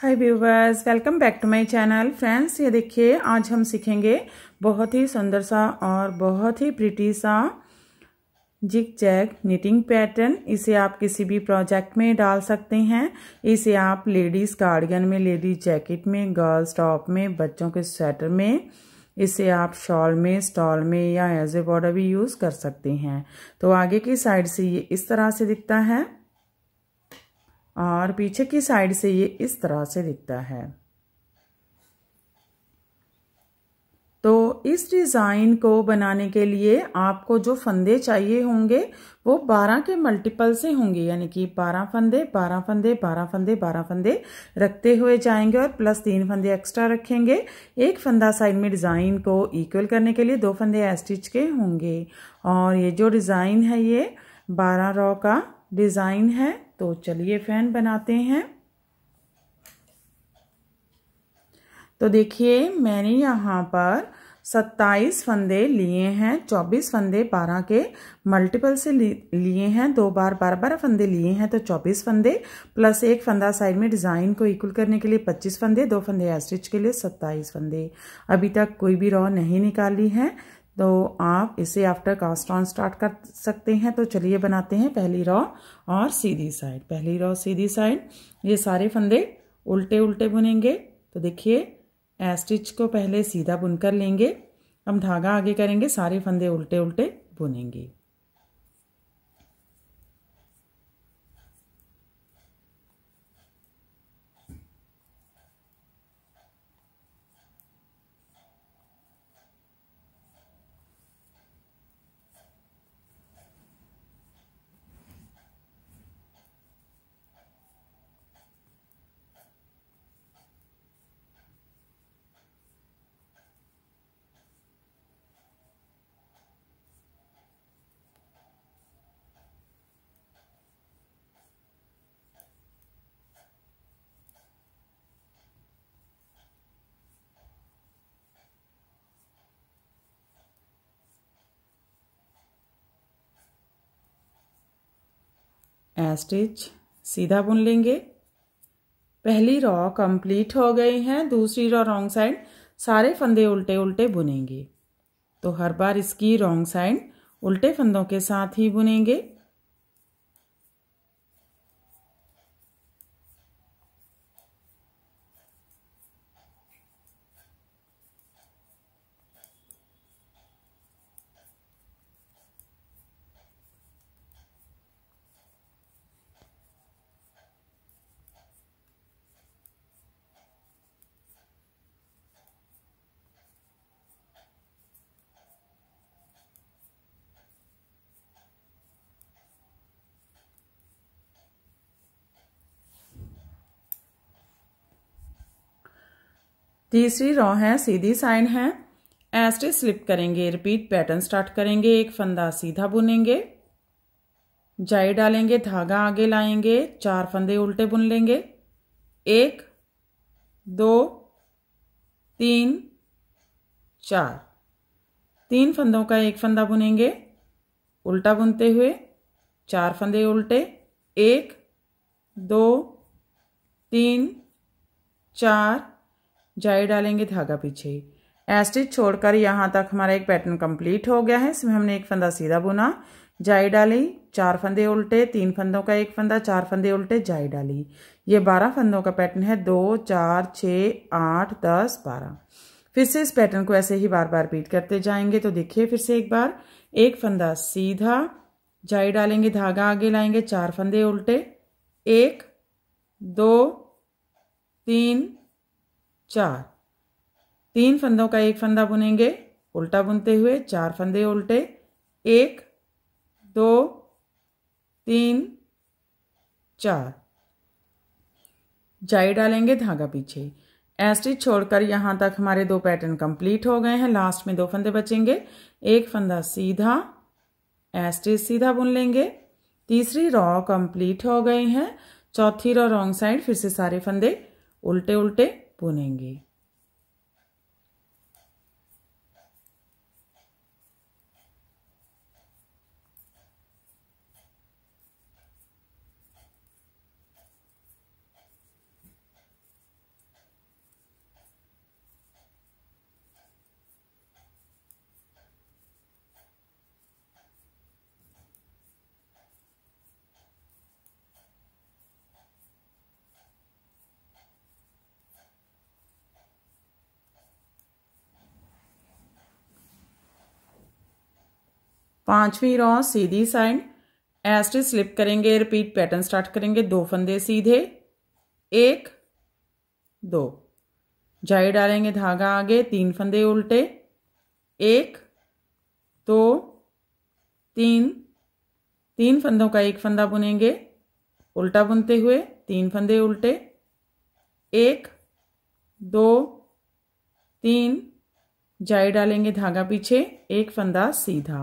hi viewers welcome back to my channel friends ये देखिए आज हम सीखेंगे बहुत ही सुंदर सा और बहुत ही प्रिटी सा जिक जैग निटिंग पैटर्न इसे आप किसी भी प्रोजेक्ट में डाल सकते हैं इसे आप लेडीज़ गार्डियन में लेडीज़ जैकेट में गर्ल्स टॉप में बच्चों के स्वेटर में इसे आप शॉल में स्टॉल में या एज ए बॉर्डर भी यूज़ कर सकते हैं तो आगे की साइड से ये इस तरह से दिखता है और पीछे की साइड से ये इस तरह से दिखता है तो इस डिज़ाइन को बनाने के लिए आपको जो फंदे चाहिए होंगे वो 12 के मल्टीपल से होंगे यानी कि 12 फंदे 12 फंदे 12 फंदे 12 फंदे रखते हुए जाएंगे और प्लस तीन फंदे एक्स्ट्रा रखेंगे एक फंदा साइड में डिज़ाइन को इक्वल करने के लिए दो फंदे स्टिच के होंगे और ये जो डिज़ाइन है ये 12 रॉ का डिज़ाइन है तो चलिए फैन बनाते हैं तो देखिए मैंने यहाँ पर सत्ताईस फंदे लिए हैं चौबीस फंदे बारह के मल्टीपल से लिए हैं दो बार बारह बारह फंदे लिए हैं तो चौबीस फंदे प्लस एक फंदा साइड में डिज़ाइन को इक्वल करने के लिए पच्चीस फंदे दो फंदे एस्टिच के लिए सत्ताईस फंदे अभी तक कोई भी रॉ नहीं निकाली है तो आप इसे आफ्टर कास्ट ऑन स्टार्ट कर सकते हैं तो चलिए बनाते हैं पहली रॉ और सीधी साइड पहली रॉ सीधी साइड ये सारे फंदे उल्टे उल्टे बुनेंगे तो देखिए स्टिच को पहले सीधा बुन कर लेंगे हम धागा आगे करेंगे सारे फंदे उल्टे उल्टे बुनेंगे एस्टिच सीधा बुन लेंगे पहली रॉ कंप्लीट हो गई है दूसरी रॉ रॉन्ग साइड सारे फंदे उल्टे उल्टे बुनेंगे तो हर बार इसकी रॉन्ग साइड उल्टे फंदों के साथ ही बुनेंगे तीसरी रॉ है सीधी साइन है एस्टे स्लिप करेंगे रिपीट पैटर्न स्टार्ट करेंगे एक फंदा सीधा बुनेंगे जाई डालेंगे धागा आगे लाएंगे चार फंदे उल्टे बुन लेंगे एक दो तीन चार तीन फंदों का एक फंदा बुनेंगे उल्टा बुनते हुए चार फंदे उल्टे एक दो तीन चार जाई डालेंगे धागा पीछे एस्टिच छोड़कर यहाँ तक हमारा एक पैटर्न कंप्लीट हो गया है इसमें हमने एक फंदा सीधा बुना जाई डाली चार फंदे उल्टे तीन फंदों का एक फंदा चार फंदे उल्टे जाई डाली ये बारह फंदों का पैटर्न है दो चार छ आठ दस बारह फिर से इस पैटर्न को ऐसे ही बार बार रिपीट करते जाएंगे तो देखिए फिर से एक बार एक फंदा सीधा जाई डालेंगे धागा आगे लाएंगे चार फंदे उल्टे एक दो तीन चार तीन फंदों का एक फंदा बुनेंगे उल्टा बुनते हुए चार फंदे उल्टे एक दो तीन चार जाई डालेंगे धागा पीछे एस्टिच छोड़कर यहाँ तक हमारे दो पैटर्न कंप्लीट हो गए हैं लास्ट में दो फंदे बचेंगे एक फंदा सीधा एस्टिच सीधा बुन लेंगे तीसरी रॉ कंप्लीट हो गई हैं चौथी रॉ रॉन्ग साइड फिर से सारे फंदे उल्टे उल्टे बुनेंगे पांचवी रॉ सीधी साइड एस्ट स्लिप करेंगे रिपीट पैटर्न स्टार्ट करेंगे दो फंदे सीधे एक दो जाई डालेंगे धागा आगे तीन फंदे उल्टे एक दो तो, तीन तीन फंदों का एक फंदा बुनेंगे उल्टा बुनते हुए तीन फंदे उल्टे एक दो तीन जाई डालेंगे धागा पीछे एक फंदा सीधा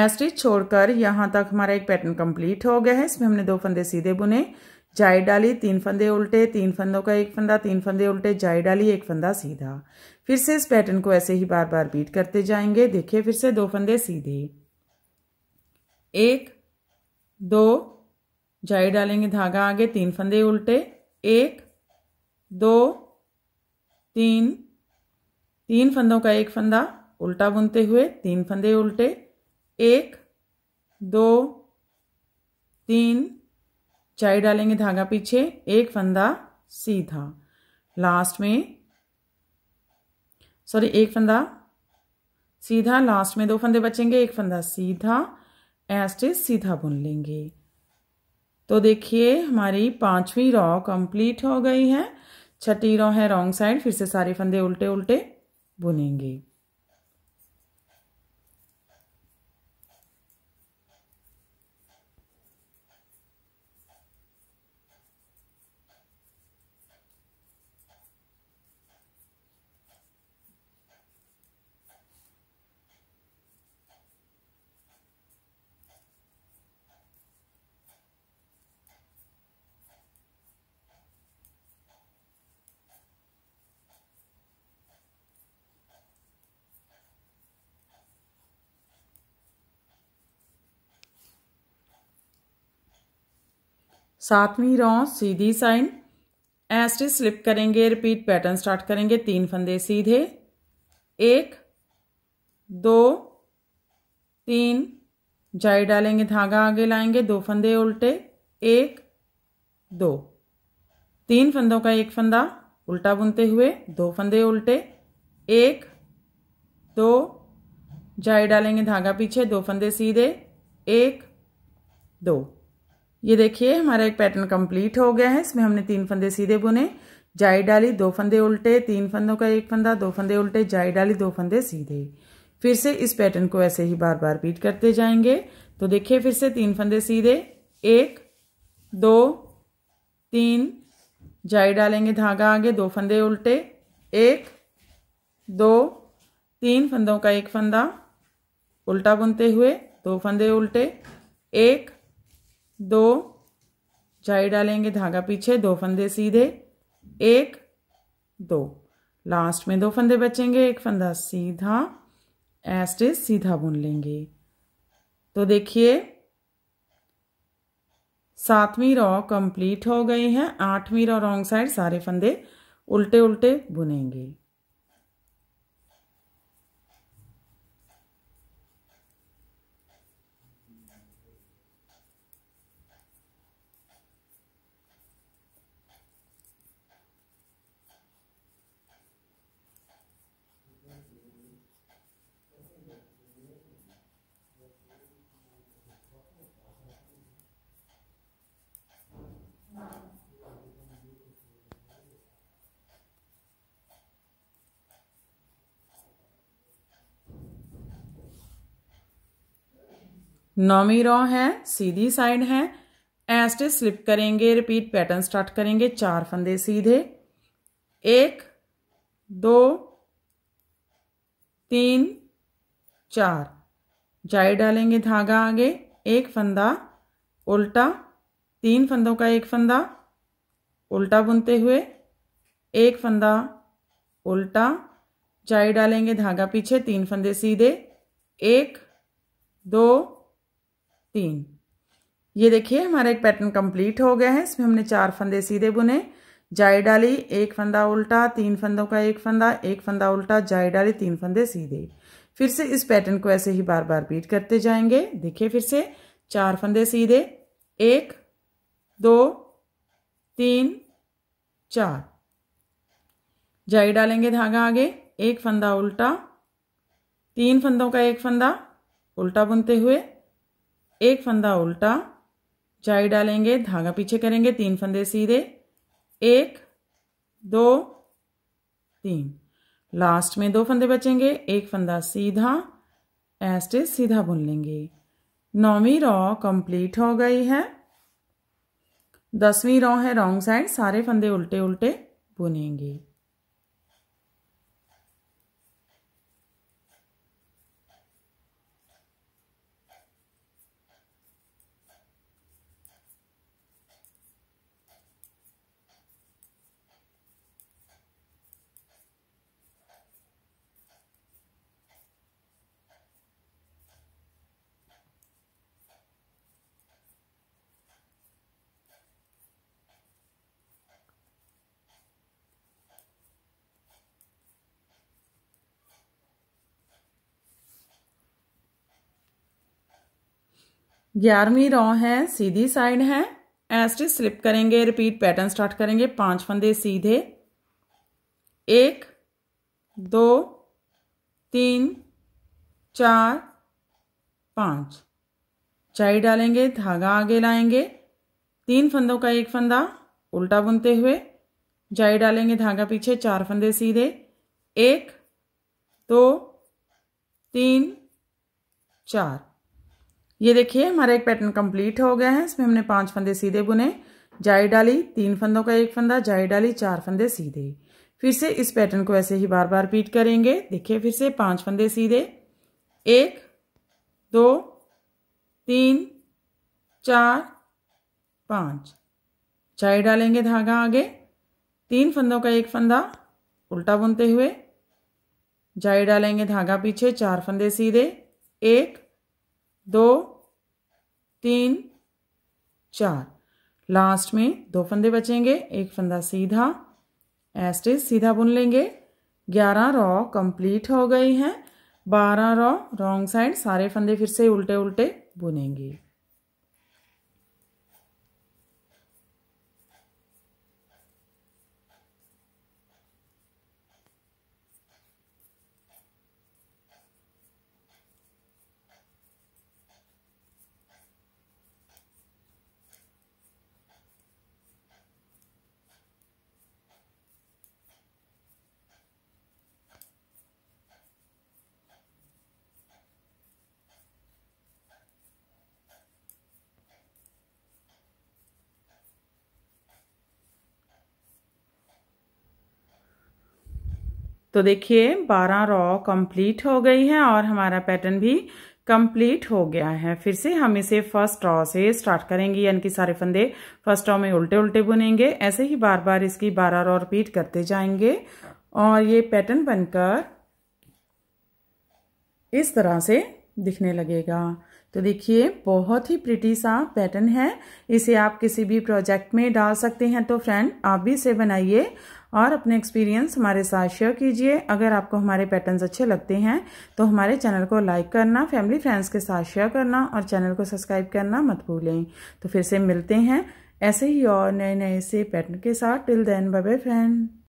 एस्टिच छोड़कर यहाँ तक हमारा एक पैटर्न कंप्लीट हो गया है इसमें हमने दो फंदे सीधे बुने जाई डाली तीन फंदे उल्टे तीन फंदों का एक फंदा तीन फंदे उल्टे जाई डाली एक फंदा सीधा फिर से इस पैटर्न को ऐसे ही बार बार बीट करते जाएंगे देखिए फिर से दो फंदे सीधे एक दो जाई डालेंगे धागा आगे तीन फंदे उल्टे एक दो तीन तीन फंदों का एक फंदा उल्टा बुनते हुए तीन फंदे उल्टे एक दो तीन चाई डालेंगे धागा पीछे एक फंदा सीधा लास्ट में सॉरी एक फंदा सीधा लास्ट में दो फंदे बचेंगे एक फंदा सीधा एस्टिच सीधा बुन लेंगे तो देखिए हमारी पांचवी रॉ कंप्लीट हो गई है छठी रॉ है रॉन्ग साइड फिर से सारे फंदे उल्टे उल्टे बुनेंगे सातवीं रॉ सीधी साइन एस्टी स्लिप करेंगे रिपीट पैटर्न स्टार्ट करेंगे तीन फंदे सीधे एक दो तीन जाई डालेंगे धागा आगे लाएंगे दो फंदे उल्टे एक दो तीन फंदों का एक फंदा उल्टा बुनते हुए दो फंदे उल्टे एक दो जाई डालेंगे धागा पीछे दो फंदे सीधे एक दो ये देखिए हमारा एक पैटर्न कंप्लीट हो गया है इसमें हमने तीन फंदे सीधे बुने जाई डाली दो फंदे उल्टे तीन फंदों का एक फंदा दो फंदे उल्टे जाई डाली दो फंदे सीधे फिर से इस पैटर्न को ऐसे ही बार बार रिपीट करते जाएंगे तो देखिए फिर से तीन फंदे सीधे एक दो तीन जाई डालेंगे धागा आगे दो फंदे उल्टे एक दो तीन फंदों का एक फंदा उल्टा बुनते हुए दो फंदे उल्टे एक दो जाई डालेंगे धागा पीछे दो फंदे सीधे एक दो लास्ट में दो फंदे बचेंगे एक फंदा सीधा एस्टे सीधा बुन लेंगे तो देखिए सातवीं रॉ कंप्लीट हो गई है आठवीं रॉ रॉन्ग साइड सारे फंदे उल्टे उल्टे बुनेंगे नौमी रॉ है सीधी साइड है एस्टे स्लिप करेंगे रिपीट पैटर्न स्टार्ट करेंगे चार फंदे सीधे एक दो तीन चार जाई डालेंगे धागा आगे एक फंदा उल्टा तीन फंदों का एक फंदा उल्टा बुनते हुए एक फंदा उल्टा जाई डालेंगे धागा पीछे तीन फंदे सीधे एक दो तीन ये देखिए हमारा एक पैटर्न कंप्लीट हो गया है इसमें हमने चार फंदे सीधे बुने जाई डाली एक फंदा उल्टा तीन फंदों का एक फंदा एक फंदा उल्टा जाई डाली तीन फंदे सीधे फिर से इस पैटर्न को ऐसे ही बार बार रिपीट करते जाएंगे देखिए फिर से चार फंदे सीधे एक दो तीन चार जाई डालेंगे धागा आगे एक फंदा उल्टा तीन फंदों का एक फंदा उल्टा बुनते हुए एक फंदा उल्टा जाई डालेंगे धागा पीछे करेंगे तीन फंदे सीधे एक दो तीन लास्ट में दो फंदे बचेंगे एक फंदा सीधा एस्टे सीधा बुन लेंगे नौवीं रॉ कंप्लीट हो गई है दसवीं रॉ है रॉन्ग साइड सारे फंदे उल्टे उल्टे बुनेंगे ग्यारहवीं रॉ है सीधी साइड है एस्ट्रिक स्लिप करेंगे रिपीट पैटर्न स्टार्ट करेंगे पांच फंदे सीधे एक दो तीन चार पांच चाई डालेंगे धागा आगे लाएंगे तीन फंदों का एक फंदा उल्टा बुनते हुए जाई डालेंगे धागा पीछे चार फंदे सीधे एक दो तीन चार ये देखिए हमारा एक पैटर्न कंप्लीट हो गया है इसमें हमने पांच फंदे सीधे बुने जाई डाली तीन फंदों का एक फंदा जाई डाली चार फंदे सीधे फिर से इस पैटर्न को ऐसे ही बार बार रिपीट करेंगे देखिए फिर से पांच फंदे सीधे एक दो तीन चार पांच चाय डालेंगे धागा आगे तीन फंदों का एक फंदा उल्टा बुनते हुए जाई डालेंगे धागा पीछे चार फंदे सीधे एक दो तीन चार लास्ट में दो फंदे बचेंगे एक फंदा सीधा एस्टेज सीधा बुन लेंगे ग्यारह रॉ कंप्लीट हो गई हैं बारह रॉ रॉन्ग साइड सारे फंदे फिर से उल्टे उल्टे बुनेंगे तो देखिए बारह रॉ कंप्लीट हो गई है और हमारा पैटर्न भी कंप्लीट हो गया है फिर से हम इसे फर्स्ट रॉ से स्टार्ट करेंगे यानी कि सारे फंदे फर्स्ट रॉ में उल्टे उल्टे बुनेंगे ऐसे ही बार बार इसकी बारह रॉ रिपीट करते जाएंगे और ये पैटर्न बनकर इस तरह से दिखने लगेगा तो देखिए बहुत ही प्रिटी सा पैटर्न है इसे आप किसी भी प्रोजेक्ट में डाल सकते हैं तो फ्रेंड आप भी इसे बनाइए और अपने एक्सपीरियंस हमारे साथ शेयर कीजिए अगर आपको हमारे पैटर्न्स अच्छे लगते हैं तो हमारे चैनल को लाइक करना फैमिली फ्रेंड्स के साथ शेयर करना और चैनल को सब्सक्राइब करना मत भूलें तो फिर से मिलते हैं ऐसे ही और नए नए से पैटर्न के साथ till then bye bye friend